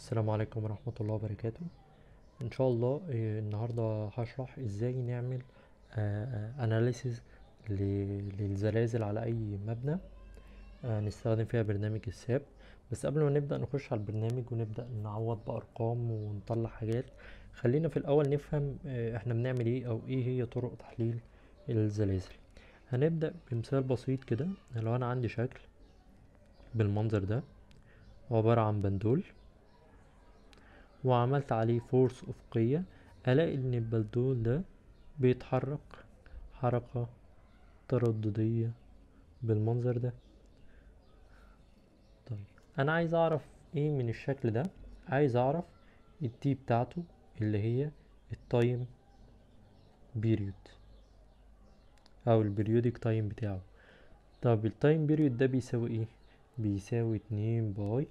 السلام عليكم ورحمة الله وبركاته ان شاء الله آه، النهاردة هشرح ازاي نعمل اناليسيز آه، آه، للزلازل على اي مبنى نستخدم فيها برنامج الساب بس قبل ما نبدأ نخش على البرنامج ونبدأ نعوض بأرقام ونطلع حاجات خلينا في الأول نفهم احنا بنعمل ايه او ايه هي طرق تحليل الزلازل هنبدأ بمثال بسيط كده لو انا عندي شكل بالمنظر ده عبارة عن بندول وعملت عليه فورس افقية الاقي ان البلدول ده بيتحرك حركة ترددية بالمنظر ده طيب انا عايز اعرف ايه من الشكل ده عايز اعرف التي بتاعته اللي هي التايم بيريود او البريودك تايم بتاعه طب التايم بيريود ده بيساوي ايه بيساوي اتنين باي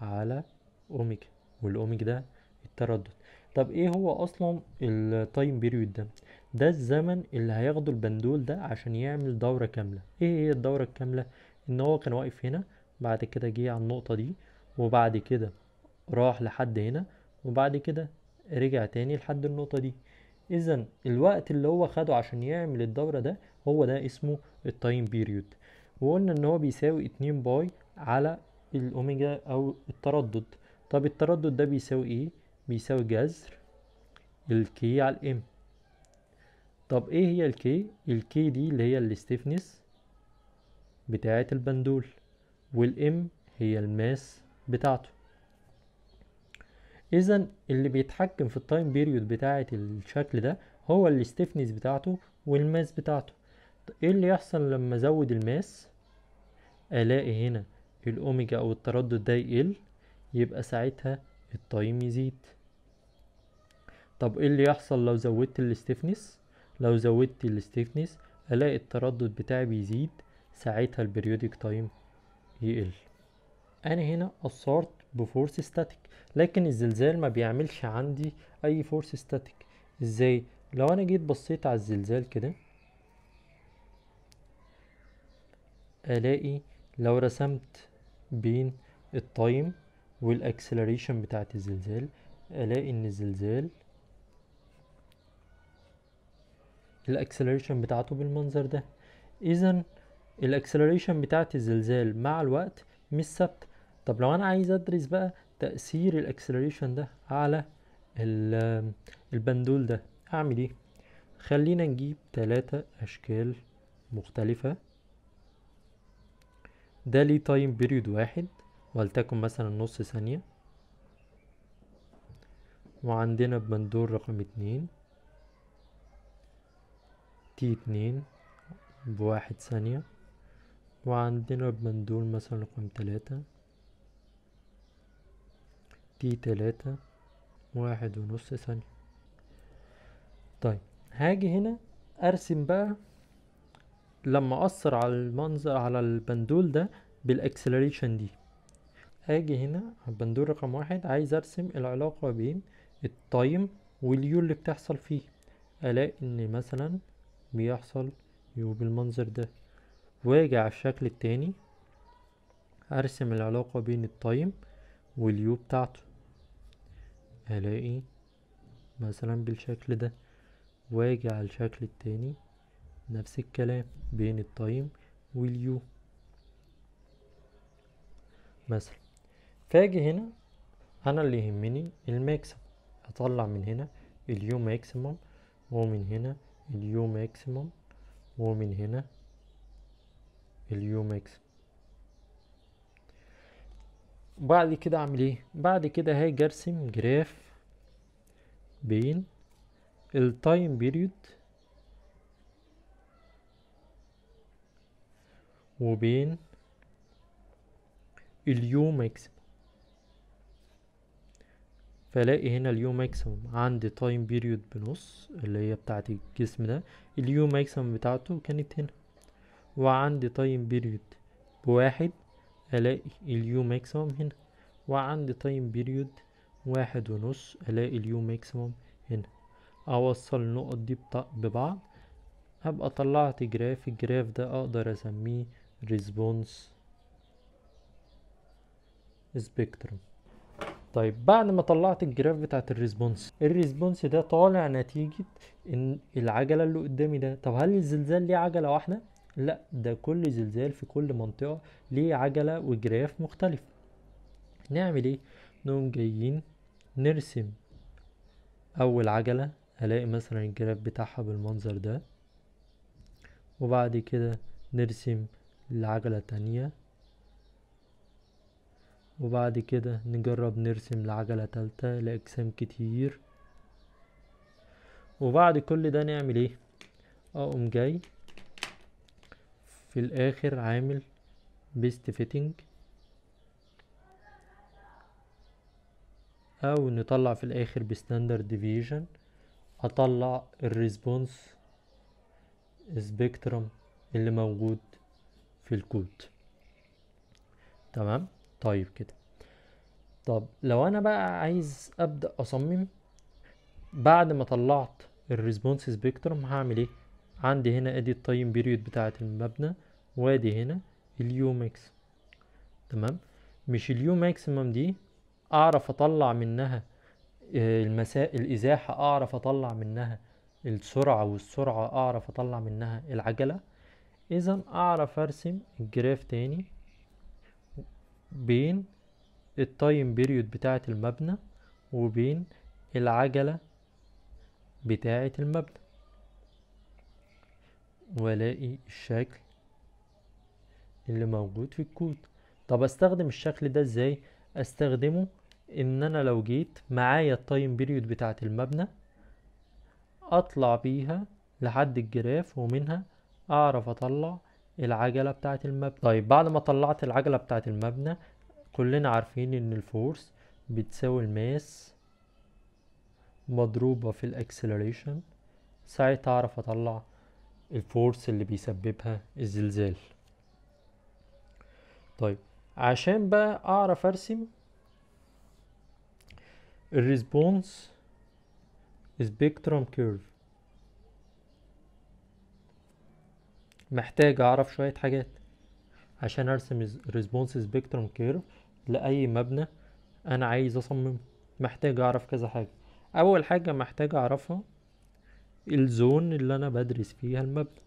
على اوميجا والاوميجا ده التردد طب ايه هو اصلا التايم بيريود ده ده الزمن اللي هياخده البندول ده عشان يعمل دورة كاملة ايه هي الدورة الكاملة ان هو كان واقف هنا بعد كده جه على النقطة دي وبعد كده راح لحد هنا وبعد كده رجع تاني لحد النقطة دي اذا الوقت اللي هو خده عشان يعمل الدورة ده هو ده اسمه التايم بيريود وقلنا ان هو بيساوي اتنين باي على الاوميجا او التردد طب التردد ده بيساوي ايه بيساوي جذر الكي على الام طب ايه هي الكي الكي دي اللي هي الاستيفنس بتاعه البندول والام هي الماس بتاعته اذا اللي بيتحكم في التايم بيريود بتاعه الشكل ده هو الاستيفنس بتاعته والماس بتاعته ايه اللي يحصل لما ازود الماس الاقي هنا الاوميجا او التردد ده يقل يبقى ساعتها التايم يزيد طب ايه اللي يحصل لو زودت الاستفنس لو زودت الاستفنس الاقي التردد بتاعي بيزيد ساعتها البريودك تايم يقل انا هنا اثرت بفورس ستاتيك لكن الزلزال ما بيعملش عندي اي فورس ستاتيك ازاي لو انا جيت بصيت على الزلزال كده الاقي لو رسمت بين التايم والاكسلريشن بتاعت الزلزال الاقي ان الزلزال الاكسلريشن بتاعته بالمنظر ده اذا الاكسلريشن بتاعت الزلزال مع الوقت مش ثابته طب لو انا عايز ادرس بقى تاثير الاكسلريشن ده على البندول ده اعمل ايه خلينا نجيب ثلاثة اشكال مختلفه ده ليه تايم بيريود واحد ولتكن مثلا نص ثانية وعندنا بمندور رقم اتنين تي اتنين بواحد ثانية وعندنا بمندور مثلا رقم تلاتة تي تلاتة واحد ونص ثانية طيب هاجي هنا ارسم بقى لما اثر على المنظر على البندول ده بالاكسلريشن دي هاجي هنا البندول رقم واحد عايز ارسم العلاقة بين التايم واليو اللي بتحصل فيه الاقي ان مثلا بيحصل يو بالمنظر ده واجي على الشكل التاني ارسم العلاقة بين التايم واليو بتاعته الاقي مثلا بالشكل ده واجي على الشكل التاني نفس الكلام بين التايم واليو مثلا فاجي هنا انا اللي يهمني الماكسيمم اطلع من هنا اليو ماكسيمم ومن هنا اليو ماكسيمم ومن هنا اليو ماكسيمم بعد كده اعمل ايه بعد كده هاجي ارسم جراف بين التايم بيريود وبين اليو ماكسيمم فالاقي هنا اليو ماكسيمم عندي تايم بيريود بنص اللي هي بتاعت الجسم ده اليو ماكسيمم بتاعته كانت هنا وعندي تايم بيريود بواحد الاقي اليو ماكسيمم هنا وعندي تايم بيريود واحد ونص الاقي اليو ماكسيمم هنا اوصل النقط دي ببعض هبقى طلعت جراف الجراف ده اقدر اسميه ريسبونس سبيكتروم طيب بعد ما طلعت الجراف بتاعت الريسبونس الريسبونس ده طالع نتيجة ان العجلة اللي قدامي ده طب هل الزلزال ليه عجلة واحدة؟ لا ده كل زلزال في كل منطقة ليه عجلة وجراف مختلف نعمل ايه؟ نقوم جايين نرسم اول عجلة هلاقي مثلا الجراف بتاعها بالمنظر ده وبعد كده نرسم العجلة التانية وبعد كده نجرب نرسم العجلة تالتة لأجسام كتير وبعد كل ده نعمل ايه اقوم جاي في الاخر عامل بيست فيتنج او نطلع في الاخر بستاندرد ديفيجن اطلع الريسبونس سبيكترم اللي موجود في الكود تمام طيب كده طب لو انا بقى عايز ابدا اصمم بعد ما طلعت الريسبونس سبيكترم هعمل ايه عندي هنا ادي التايم بيريود بتاعه المبنى وادي هنا اليو ماكس تمام مش اليو ماكسيمم دي اعرف اطلع منها آه، المساء الازاحه اعرف اطلع منها السرعه والسرعه اعرف اطلع منها العجله اذا اعرف ارسم الجراف تاني بين التايم بيريود بتاعة المبنى وبين العجلة بتاعة المبنى والاقي الشكل اللي موجود في الكود طب استخدم الشكل ده ازاي استخدمه ان انا لو جيت معايا التايم بيريود بتاعة المبنى اطلع بيها لحد الجراف ومنها اعرف اطلع العجلة بتاعة المبنى طيب بعد ما طلعت العجلة بتاعة المبنى كلنا عارفين ان الفورس بتساوي الماس مضروبة في الاكسلريشن ساعتها اعرف اطلع الفورس اللي بيسببها الزلزال طيب عشان بقى اعرف ارسم الريسبونس سبيكتروم كيرف محتاج اعرف شوية حاجات عشان ارسم ريسبونس سبيكتروم كيرف لاي مبنى انا عايز اصممه محتاج اعرف كذا حاجة اول حاجة محتاج اعرفها الزون اللي انا بدرس فيها المبنى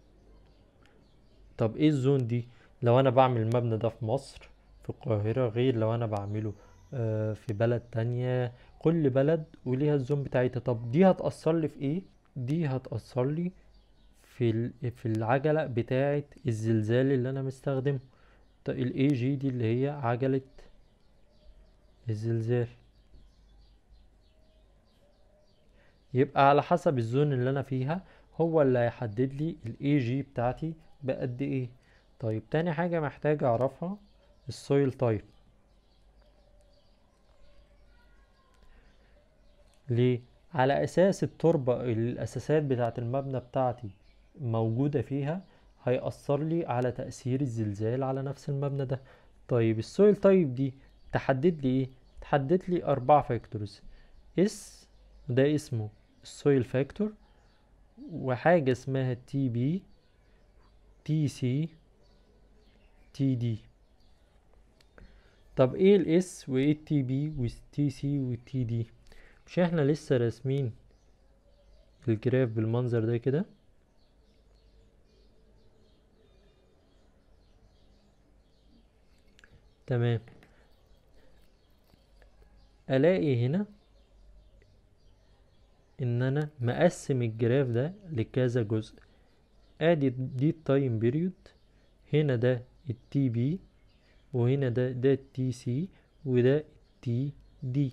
طب ايه الزون دي لو انا بعمل المبنى ده في مصر في القاهرة غير لو انا بعمله آه في بلد تانية كل بلد وليها الزون بتاعتها طب دي هتأثر لي في ايه دي هتأثر لي في في العجلة بتاعة الزلزال اللي انا مستخدمه الاي جي دي اللي هي عجلة الزلزال يبقى على حسب الزون اللي انا فيها هو اللي هيحدد لي الاي جي بتاعتي بقد ايه طيب تاني حاجة محتاج اعرفها السويل تايب ليه على اساس التربة الاساسات بتاعه المبنى بتاعتي موجودة فيها هيأثر لي على تأثير الزلزال على نفس المبنى ده طيب السويل تايب دي تحدد لي ايه تحدد لي اربع فاكتورز اس وده اسمه السويل فاكتور وحاجة اسمها تي بي تي سي تي دي طب ايه الاس وايه التي بي والتي سي والتي دي مش احنا لسه راسمين الجراف بالمنظر ده كده تمام الاقي هنا ان انا مقسم الجراف ده لكذا جزء ادي دي التايم بيريود هنا ده التي بي وهنا ده ده التي سي وده التي دي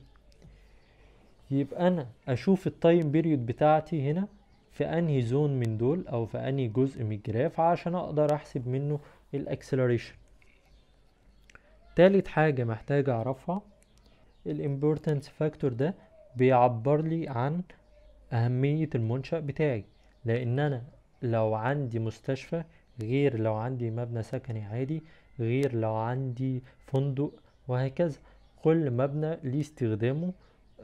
يبقى انا اشوف التايم بيريود بتاعتي هنا في انهي زون من دول او في انهي جزء من الجراف عشان اقدر احسب منه الاكسلريشن تالت حاجة محتاج اعرفها الـ importance factor ده بيعبر لي عن أهمية المنشأ بتاعي لأن أنا لو عندي مستشفى غير لو عندي مبنى سكني عادي غير لو عندي فندق وهكذا كل مبنى ليه استخدامه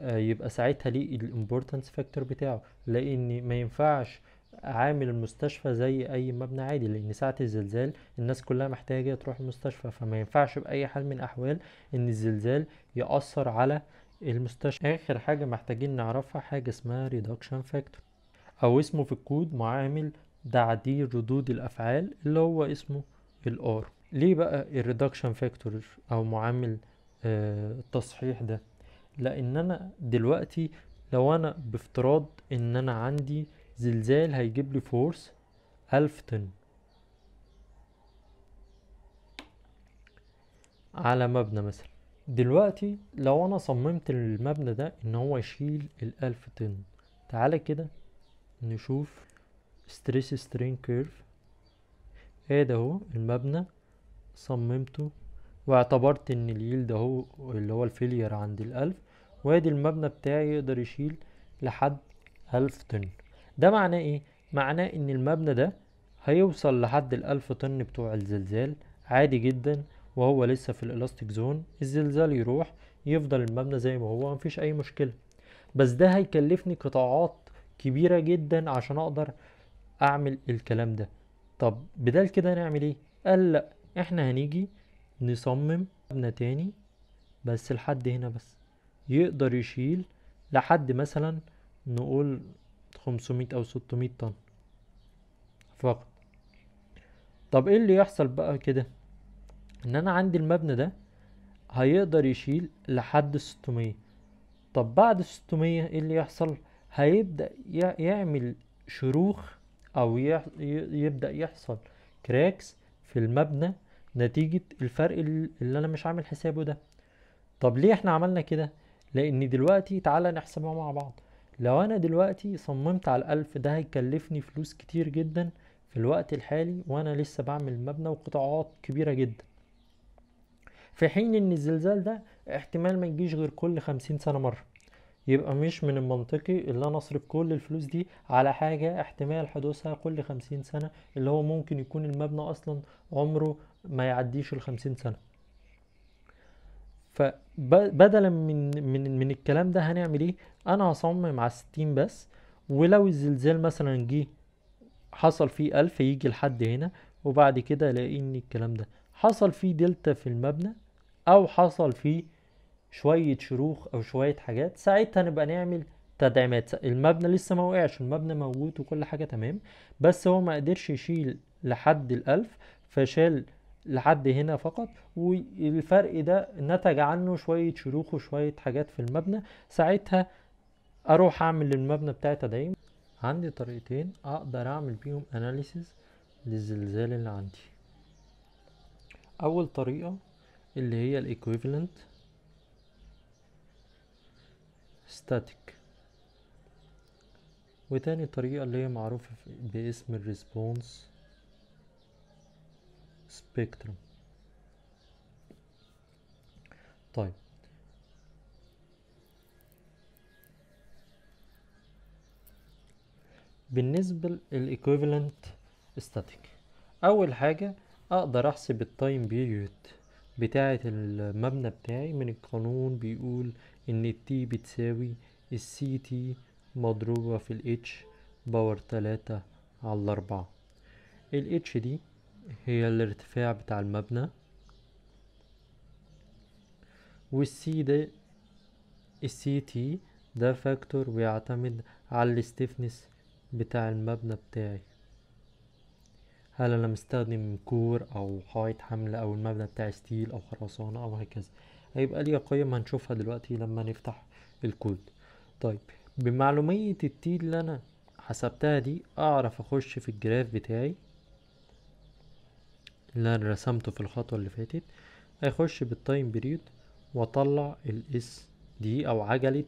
آه، يبقى ساعتها ليه الامبورتنس فاكتور بتاعه لان ما ينفعش عامل المستشفى زي اي مبنى عادي لان ساعة الزلزال الناس كلها محتاجة تروح المستشفى فما ينفعش باي حال من الاحوال ان الزلزال يأثر على المستشفى اخر حاجة محتاجين نعرفها حاجة اسمها ريدكشن فاكتور او اسمه في الكود معامل تعديل ردود الافعال اللي هو اسمه الار ليه بقى الريدكشن فاكتور او معامل آه، التصحيح ده لان انا دلوقتي لو انا بافتراض ان انا عندي زلزال هيجيب لي فورس ألف طن على مبنى مثلا دلوقتي لو انا صممت المبنى ده ان هو يشيل الألف طن تعالى كده نشوف ستريس سترين كيرف ده اهو المبنى صممته واعتبرت ان ده اهو اللي هو الفيلير عند الألف وادي المبنى بتاعي يقدر يشيل لحد ألف طن ده معناه ايه معناه ان المبنى ده هيوصل لحد الالف طن بتوع الزلزال عادي جدا وهو لسه في الالاستيك زون الزلزال يروح يفضل المبنى زي ما هو مفيش اي مشكله بس ده هيكلفني قطاعات كبيره جدا عشان اقدر اعمل الكلام ده طب بدل كده نعمل ايه قال لا احنا هنيجي نصمم مبنى تاني بس لحد هنا بس يقدر يشيل لحد مثلا نقول 500 او 600 طن فقط طب ايه اللي يحصل بقى كده ان انا عندي المبنى ده هيقدر يشيل لحد 600 طب بعد 600 ايه اللي يحصل هيبدا يعمل شروخ او يبدا يحصل كراكس في المبنى نتيجة الفرق اللي انا مش عامل حسابه ده طب ليه احنا عملنا كده لان دلوقتي تعالى نحسبها مع بعض لو انا دلوقتي صممت على الالف ده هيكلفني فلوس كتير جدا في الوقت الحالي وانا لسه بعمل مبنى وقطاعات كبيرة جدا في حين ان الزلزال ده احتمال ما يجيش غير كل خمسين سنة مرة يبقى مش من المنطقي اللي انا اصرف كل الفلوس دي على حاجة احتمال حدوثها كل خمسين سنة اللي هو ممكن يكون المبنى اصلا عمره ما يعديش الخمسين سنة فبدلا من من من الكلام ده هنعمل ايه انا هصمم على 60 بس ولو الزلزال مثلا جه حصل فيه ألف يجي لحد هنا وبعد كده الاقي ان الكلام ده حصل فيه دلتا في المبنى او حصل فيه شوية شروخ او شوية حاجات ساعتها نبقى نعمل تدعيمات المبنى لسه ما وقعش المبنى موجود وكل حاجة تمام بس هو ما قدرش يشيل لحد الألف فشال لحد هنا فقط والفرق ده نتج عنه شوية شروخ وشوية حاجات في المبنى ساعتها اروح اعمل للمبنى بتاعي تدعيم عندي طريقتين اقدر اعمل بيهم اناليسيز للزلزال اللي عندي اول طريقة اللي هي الايكويفالنت ستاتيك وتاني طريقة اللي هي معروفة باسم الريسبونس سبيكتروم طيب بالنسبة للإيكويفالنت ستاتيك أول حاجة أقدر أحسب التايم بيريود بتاعة المبنى بتاعي من القانون بيقول إن التي بتساوي السي تي مضروبة في الاتش باور تلاتة على الأربعة الاتش دي هي الارتفاع بتاع المبنى والسي ده السي تي ده فاكتور بيعتمد على الاستفنس بتاع المبنى بتاعي هل انا مستخدم كور او حائط حمل او المبنى بتاعي ستيل او خرسانة او هكذا هيبقى ليا قيم هنشوفها دلوقتي لما نفتح الكود طيب بمعلومية التي اللي انا حسبتها دي اعرف اخش في الجراف بتاعي اللي انا رسمته في الخطوة اللي فاتت اخش بالتايم بيريود واطلع الاس دي او عجلة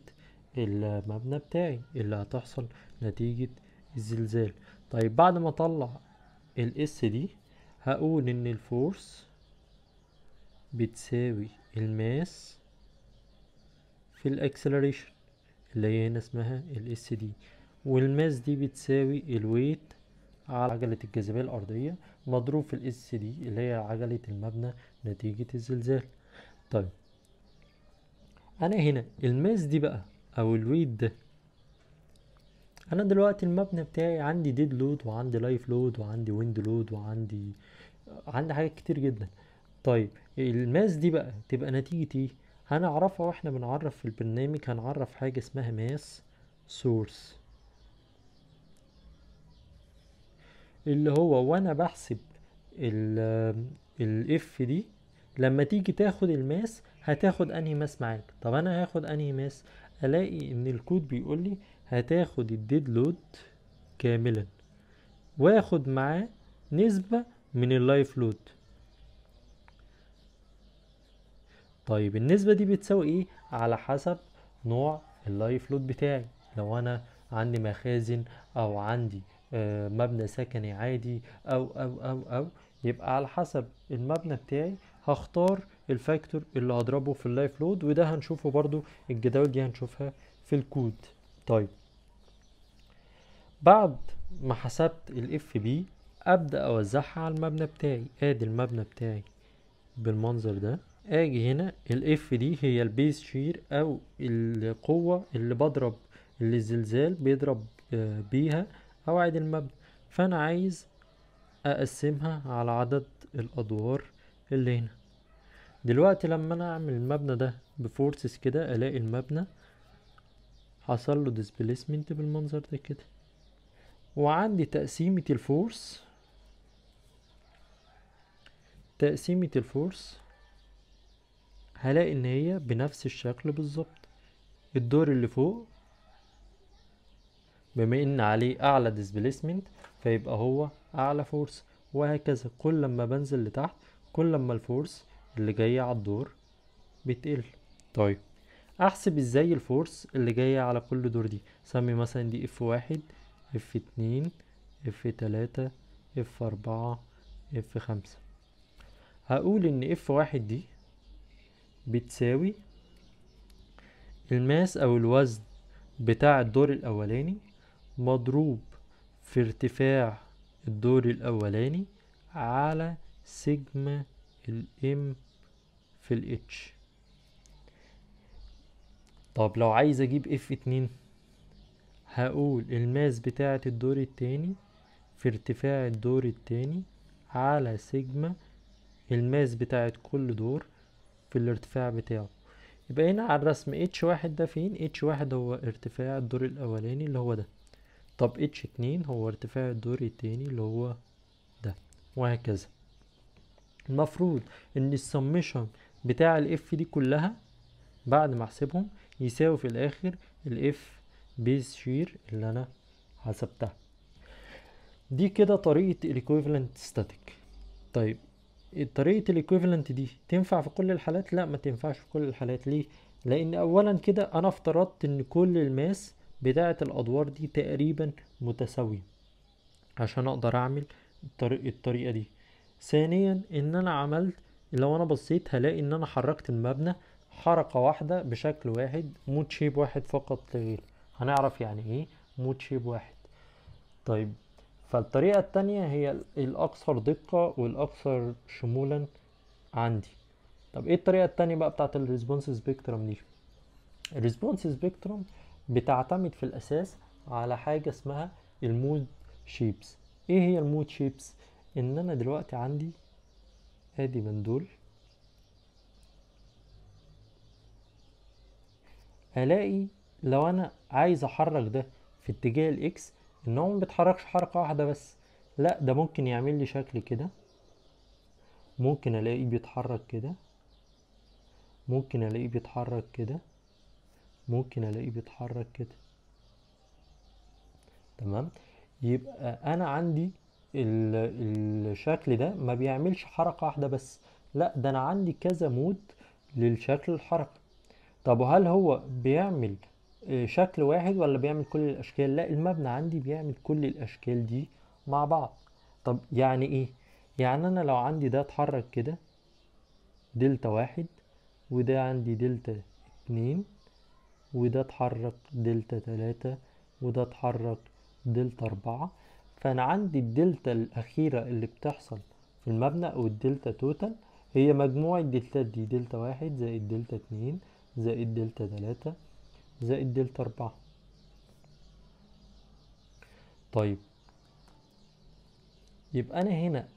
المبنى بتاعي اللي هتحصل نتيجة الزلزال طيب بعد ما اطلع الاس دي هقول ان الفورس بتساوي الماس في الاكسلريشن اللي هي هنا اسمها الاس دي والماس دي بتساوي الويت على عجلة الجاذبية الأرضية مضروب في الاس دي اللي هي عجلة المبنى نتيجة الزلزال طيب انا هنا الماس دي بقى او الويت ده انا دلوقتي المبنى بتاعي عندي ديد لود وعندي لايف لود وعندي ويند لود وعندي عندي حاجات كتير جدا طيب الماس دي بقى تبقى نتيجة ايه هنعرفها واحنا بنعرف في البرنامج هنعرف حاجة اسمها ماس source اللي هو وانا بحسب الاف دي لما تيجي تاخد الماس هتاخد انهي ماس معاك طب انا هاخد انهي ماس الاقي ان الكود بيقول لي هتاخد الديد لود كاملا واخد معاه نسبة من اللايف لود طيب النسبة دي بتساوي ايه على حسب نوع اللايف لود بتاعي لو انا عندي مخازن او عندي آه، مبنى سكني عادي او او او او يبقى على حسب المبنى بتاعي هختار الفاكتور اللي هضربه في اللايف لود وده هنشوفه برضو الجداول دي هنشوفها في الكود طيب بعد ما حسبت الاف بي ابدا اوزعها على المبنى بتاعي ادي المبنى بتاعي بالمنظر ده اجي هنا الاف دي هي البيس شير او القوة اللي بضرب اللي الزلزال بيضرب آه، بيها قواعد المبنى فانا عايز اقسمها على عدد الادوار اللي هنا دلوقتي لما انا اعمل المبنى ده بفورسز كده الاقي المبنى حصل له ديسبيسمنت بالمنظر ده كده وعندي تقسيمة الفورس تقسيمة الفورس هلاقي ان هي بنفس الشكل بالظبط الدور اللي فوق بما ان عليه اعلى displacement فيبقى هو اعلى فورس وهكذا كل لما بنزل لتحت كل لما الفورس اللي جاية على الدور بتقل طيب احسب ازاي الفورس اللي جاية على كل دور دي سمي مثلا دي اف واحد اف اتنين اف تلاتة اف اربعة اف خمسة هقول ان اف واحد دي بتساوي الماس او الوزن بتاع الدور الاولاني مضروب في ارتفاع الدور الأولاني على سيجما الام في الاتش طب لو عايز اجيب اف اتنين هقول الماس بتاعة الدور التاني في ارتفاع الدور التاني على سيجما الماس بتاعة كل دور في الارتفاع بتاعه يبقى هنا على الرسم اتش واحد ده فين اتش واحد هو ارتفاع الدور الاولاني اللي هو ده طب اتش اتنين هو ارتفاع الدور التاني اللي هو ده وهكذا المفروض ان السمشن بتاع الاف دي كلها بعد ما احسبهم يساوي في الاخر الاف بيز شير اللي انا حسبتها دي كده طريقة الايكويفالنت ستاتيك طيب طريقة الايكويفالنت دي تنفع في كل الحالات لا ما تنفعش في كل الحالات ليه لان اولا كده انا افترضت ان كل الماس بتاعه الأدوار دي تقريبا متساوية عشان أقدر أعمل الطريق الطريقة دي ثانيا إن أنا عملت لو أنا بصيت هلاقي إن أنا حركت المبنى حركة واحدة بشكل واحد مود شيب واحد فقط لا غير هنعرف يعني إيه مود شيب واحد طيب فالطريقة التانية هي الأكثر دقة والأكثر شمولا عندي طب ايه الطريقة التانية بقى بتاعت الريسبونس سبيكترم دي الريسبونس سبيكترم بتعتمد في الأساس على حاجة اسمها المود شيبس ايه هي المود شيبس ان انا دلوقتي عندي ادي من دول الاقي لو انا عايز احرك ده في اتجاه الاكس ان هو مبيتحركش حركة واحدة بس لا ده ممكن يعمل لي شكل كده ممكن الاقيه بيتحرك كده ممكن الاقيه بيتحرك كده ممكن الاقيه بيتحرك كده تمام يبقى انا عندي الشكل ده ما بيعملش حركة واحدة بس لا ده انا عندي كذا مود للشكل الحركة طب وهل هو بيعمل آه، شكل واحد ولا بيعمل كل الاشكال لا المبنى عندي بيعمل كل الاشكال دي مع بعض طب يعني ايه يعني انا لو عندي ده اتحرك كده دلتا واحد وده عندي دلتا اتنين وده اتحرك دلتا تلاتة وده اتحرك دلتا أربعة فأنا عندي الدلتا الأخيرة اللي بتحصل في المبنى أو الدلتا توتال هي مجموع الدلتات دي دلتا واحد زائد دلتا اتنين زائد دلتا تلاتة زائد دلتا أربعة طيب يبقى أنا هنا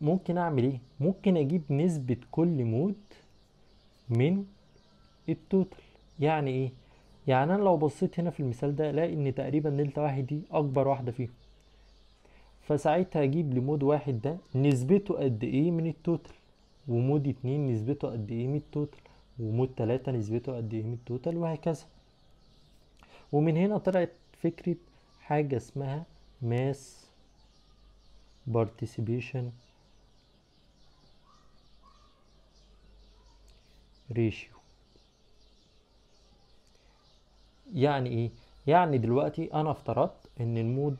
ممكن أعمل إيه؟ ممكن أجيب نسبة كل مود من التوتال يعني إيه؟ يعني انا لو بصيت هنا في المثال ده الاقي ان تقريبا دلتا واحد دي اكبر واحده فيهم فساعتها اجيب لمود واحد ده نسبته قد ايه من التوتال ومود اتنين نسبته قد ايه من التوتال ومود تلاتة نسبته قد ايه من التوتال وهكذا ومن هنا طلعت فكرة حاجة اسمها ماس بارتيسيبيشن ريشيو يعني ايه يعني دلوقتي انا افترضت ان المود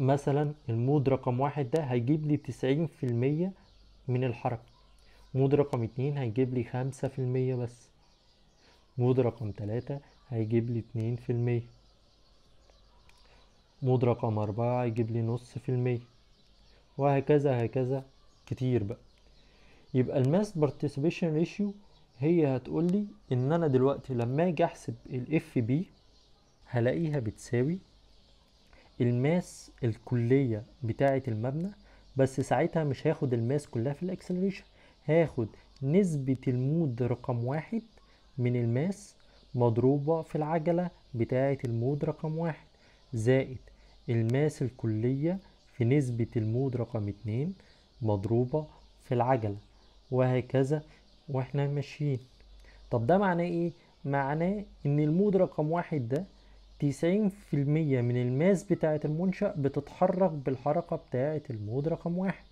مثلا المود رقم واحد ده هيجيب لي تسعين في المية من الحركة مود رقم اتنين هيجيب لي خمسة في المية بس مود رقم تلاتة هيجيب لي اتنين في المية مود رقم أربعة هيجيب لي نص في المية وهكذا هكذا كتير بقى يبقى الماس بارتيسيبيشن ريشيو هي هتقول لي ان انا دلوقتي لما اجي احسب الاف بي هلاقيها بتساوي الماس الكلية بتاعة المبنى بس ساعتها مش هاخد الماس كلها في الاكسلريشن هاخد نسبة المود رقم واحد من الماس مضروبة في العجلة بتاعة المود رقم واحد زائد الماس الكلية في نسبة المود رقم اتنين مضروبة في العجلة وهكذا واحنا ماشيين طب ده معناه ايه معناه ان المود رقم واحد ده تسعين في المية من الماس بتاعة المنشأ بتتحرك بالحركة بتاعة المود رقم واحد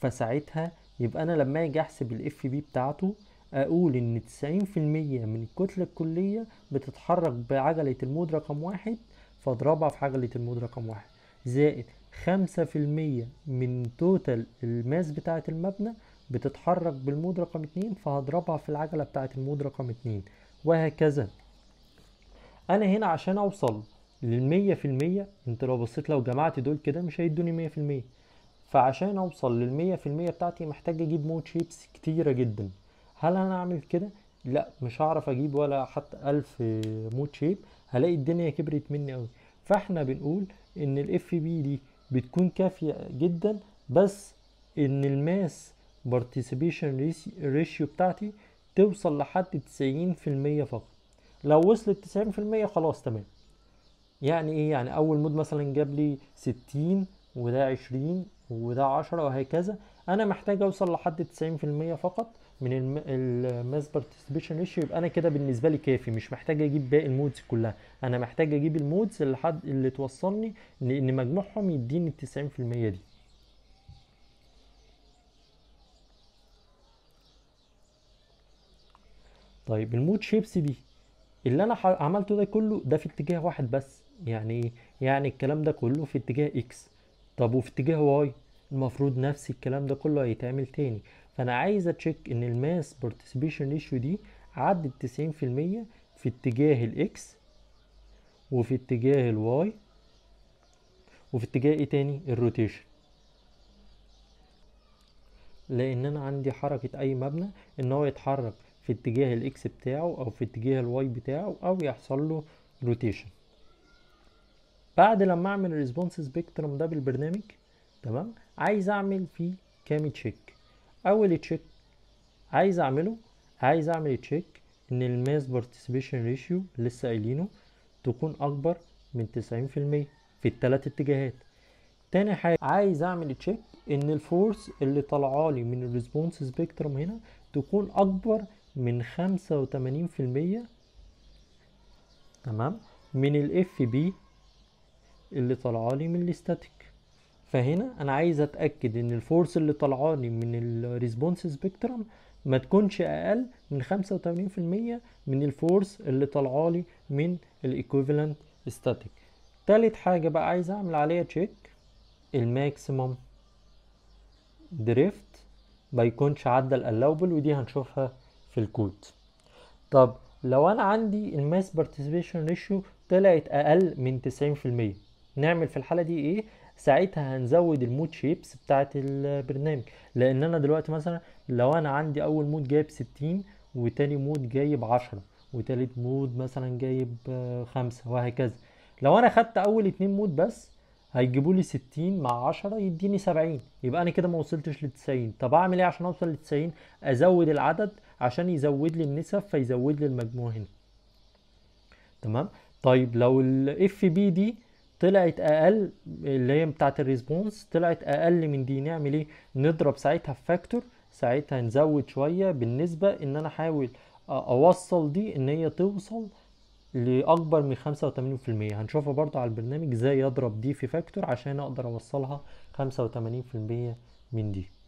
فساعتها يبقى انا لما اجي احسب الاف بي بتاعته اقول ان تسعين في المية من الكتلة الكلية بتتحرك بعجلة المود رقم واحد فاضربها في عجلة المود رقم واحد زائد خمسة في المية من توتال الماس بتاعة المبنى بتتحرك بالمود رقم اتنين فهضربها في العجلة بتاعت المود رقم اتنين وهكذا انا هنا عشان اوصل للمية في المية انت لو بصيت لو جمعت دول كده مش هيدوني مية في المية فعشان اوصل للمية في المية بتاعتي محتاج اجيب مود شيبس كتيرة جدا هل انا اعمل كده لا مش هعرف اجيب ولا حتى الف مود شيب هلاقي الدنيا كبرت مني قوي فاحنا بنقول ان الاف بي دي بتكون كافية جدا بس ان الماس participation ريشيو بتاعتي توصل لحد 90% فقط لو وصلت 90% خلاص تمام يعني ايه يعني اول مود مثلا جاب لي 60 وده 20 وده 10 وهكذا انا محتاج اوصل لحد 90% فقط من الماس بارتيسيبيشن ريشيو يبقى انا كده بالنسبه لي كافي مش محتاج اجيب باقي المودز كلها انا محتاج اجيب المودز اللي حد اللي توصلني ان مجموعهم يديني ال 90% دي طيب المود شيبس دي اللي انا عملته ده كله ده في اتجاه واحد بس يعني ايه يعني الكلام ده كله في اتجاه اكس طب وفي اتجاه واي المفروض نفس الكلام ده كله هيتعمل تاني فانا عايز اتشيك ان الماس بارتيسيبيشن ريشيو دي عدت تسعين في المية في اتجاه الاكس وفي اتجاه الواي وفي اتجاه ايه تاني الروتيشن لان انا عندي حركة اي مبنى ان هو يتحرك في اتجاه الاكس بتاعه او في اتجاه الواي بتاعه او يحصل له روتيشن بعد لما اعمل الريسبونس سبيكترم ده بالبرنامج تمام عايز اعمل فيه كام تشيك اول تشيك عايز اعمله عايز اعمل تشيك ان الماس بارتيسيبيشن ريشيو لسه قايلينه تكون اكبر من 90% في الثلاث اتجاهات تاني حاجه عايز اعمل تشيك ان الفورس اللي طالعه لي من الريسبونس سبيكترم هنا تكون اكبر من خمسة وتمانين في المية تمام من الاف بي اللي طالعالي من الاستاتيك فهنا انا عايز اتاكد ان الفورس اللي طالعالي من الريسبونس سبيكترم ما تكونش اقل من خمسة وتمانين في المية من الفورس اللي طالعالي من الايكوفالنت استاتيك تالت حاجة بقى عايز اعمل عليها تشيك الماكسيموم دريفت ما يكونش عدى الالاوبل ودي هنشوفها في الكود طب لو انا عندي الماس بارتيسيبيشن ريشيو طلعت اقل من 90% نعمل في الحاله دي ايه ساعتها هنزود المود شيبس بتاعه البرنامج لان انا دلوقتي مثلا لو انا عندي اول مود جايب 60 وتاني مود جايب 10 وتالت مود مثلا جايب 5 وهكذا لو انا خدت اول اتنين مود بس هيجيبوا لي 60 مع 10 يديني 70 يبقى انا كده ما وصلتش ل 90 طب اعمل ايه عشان اوصل ل 90 ازود العدد عشان يزود لي النسب فيزود لي المجموع هنا تمام طيب لو الاف بي دي طلعت اقل اللي هي بتاعت الريسبونس طلعت اقل من دي نعمل ايه نضرب ساعتها في فاكتور ساعتها نزود شويه بالنسبه ان انا احاول اوصل دي ان هي توصل لاكبر من 85% هنشوفها برضو على البرنامج ازاي اضرب دي في فاكتور عشان اقدر اوصلها 85% من دي